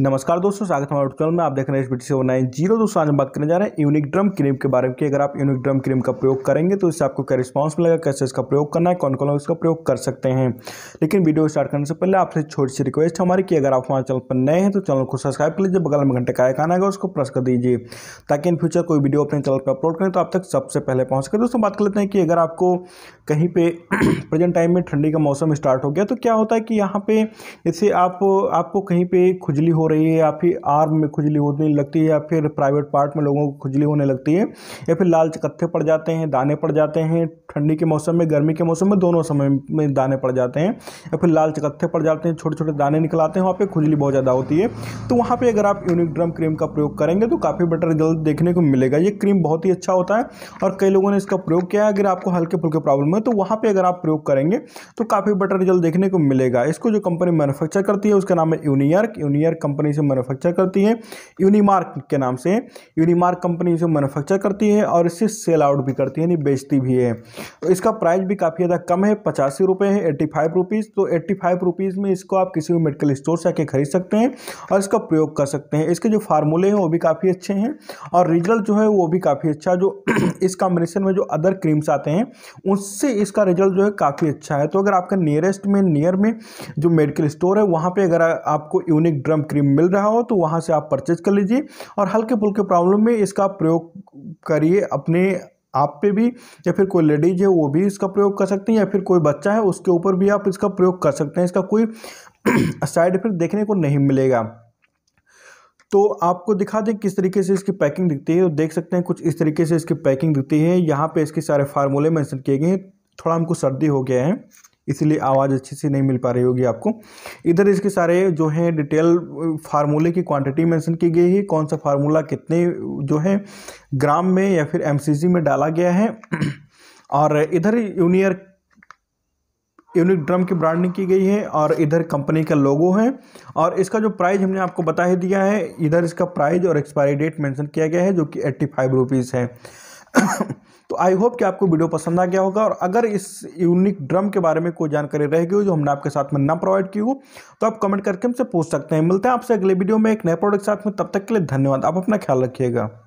नमस्कार दोस्तों स्वागत है हमारे में आप देख रहे हैं H B T seven nine zero दोस्तों आज हम बात करने जा रहे हैं यूनिक ड्रम क्रीम के बारे में कि अगर आप यूनिक ड्रम क्रीम का प्रयोग करेंगे तो इससे आपको क्या रिस्पांस मिलेगा कैसे इसका प्रयोग करना है कौन कौन लोग इसका प्रयोग कर सकते हैं लेकिन वीडियो स्टार्ट करने से पहले आपसे छोटी सी रिक्वेस्ट हमारी कि अगर आप हमारे चैनल पर नए हैं तो चैनल को सब्सक्राइब कर लीजिए बगल में घंटे का आयकान आएगा उसको प्रेस कर दीजिए ताकि इन फ्यूचर कोई वीडियो अपने चैनल पर अपलोड करें तो आप तक सबसे पहले पहुँच सके दोस्तों बात कर लेते हैं कि अगर आपको कहीं पर प्रेजेंट टाइम में ठंडी का मौसम स्टार्ट हो गया तो क्या होता है कि यहाँ पर इससे आप आपको कहीं पर खुजली हो रही है या फिर आर्म में खुजली होने लगती है या फिर प्राइवेट पार्ट में लोगों को खुजली होने लगती है या फिर लाल चकत्थे पड़ जाते हैं दाने पड़ जाते हैं ठंडी के मौसम में गर्मी के मौसम में दोनों समय में दाने पड़ जाते हैं या फिर लाल चकत्थे पड़ जाते हैं छोटे छोटे दाने निकल आते हैं वहाँ पर खुजली बहुत ज़्यादा होती है तो वहाँ पर अगर आप यूनिक ड्रम क्रीम का प्रयोग करेंगे तो काफ़ी बेटर रिजल्ट देखने को मिलेगा ये क्रीम बहुत ही अच्छा होता है और कई लोगों ने इसका प्रयोग किया है अगर आपको हल्के फुल्के प्रॉब्लम है तो वहाँ पर अगर आप प्रयोग करेंगे तो काफ़ी बेटर रिजल्ट देखने को मिलेगा इसको जो कंपनी मैनुफैक्चर करती है उसका नाम है यूनियर्क यूनियर्क कंपनी कंपनी से मैनुफैक्चर करती है यूनिमार्क के नाम से यूनिमार्क कंपनी इसे मैनुफैक्चर करती है और इसे सेल आउट भी करती है यानी बेचती भी है तो इसका प्राइस भी काफ़ी ज़्यादा कम है पचासी रुपये है एट्टी फाइव रुपीज़ तो एट्टी फाइव रुपीज़ में इसको आप किसी भी मेडिकल स्टोर से आके खरीद सकते हैं और इसका प्रयोग कर सकते हैं इसके जो फार्मूले हैं वो भी काफ़ी अच्छे हैं और रिजल्ट जो है वो भी काफ़ी अच्छा जो इस कॉम्बिनेशन में जो अदर क्रीम्स आते हैं उससे इसका रिजल्ट जो है काफ़ी अच्छा है तो अगर आपका नियरेस्ट में नियर में जो मेडिकल स्टोर है वहाँ पर अगर आपको यूनिक ड्रम क्रीम मिल रहा हो तो वहाँ से आप परचेज कर लीजिए और हल्के फुल्के प्रॉब्लम में इसका प्रयोग करिए अपने आप पे भी या फिर कोई लेडीज है वो भी इसका प्रयोग कर सकते हैं या फिर कोई बच्चा है उसके ऊपर भी आप इसका प्रयोग कर सकते हैं इसका कोई साइड इफेक्ट देखने को नहीं मिलेगा तो आपको दिखा दें किस तरीके से इसकी पैकिंग दिखती है तो देख सकते हैं कुछ इस तरीके से इसकी पैकिंग दिखती है यहाँ पे इसके सारे फार्मूले मैंशन किए गए हैं थोड़ा हमको सर्दी हो गया है इसीलिए आवाज़ अच्छी से नहीं मिल पा रही होगी आपको इधर इसके सारे जो हैं डिटेल फार्मूले की क्वांटिटी मेंशन की गई है कौन सा फार्मूला कितने जो है ग्राम में या फिर एमसीजी में डाला गया है और इधर यूनियर यूनिक ड्रम की ब्रांडिंग की गई है और इधर कंपनी का लोगो है और इसका जो प्राइस हमने आपको बता ही दिया है इधर इसका प्राइस और एक्सपायरी डेट मेंशन किया गया है जो कि एट्टी फाइव रुपीज़ है तो आई होप कि आपको वीडियो पसंद आ गया होगा और अगर इस यूनिक ड्रम के बारे में कोई जानकारी रह गई हो जो हमने आपके साथ में ना प्रोवाइड की हो तो आप कमेंट करके हमसे पूछ सकते हैं मिलते हैं आपसे अगले वीडियो में एक नए प्रोडक्ट के साथ में तब तक के लिए धन्यवाद आप अपना ख्याल रखिएगा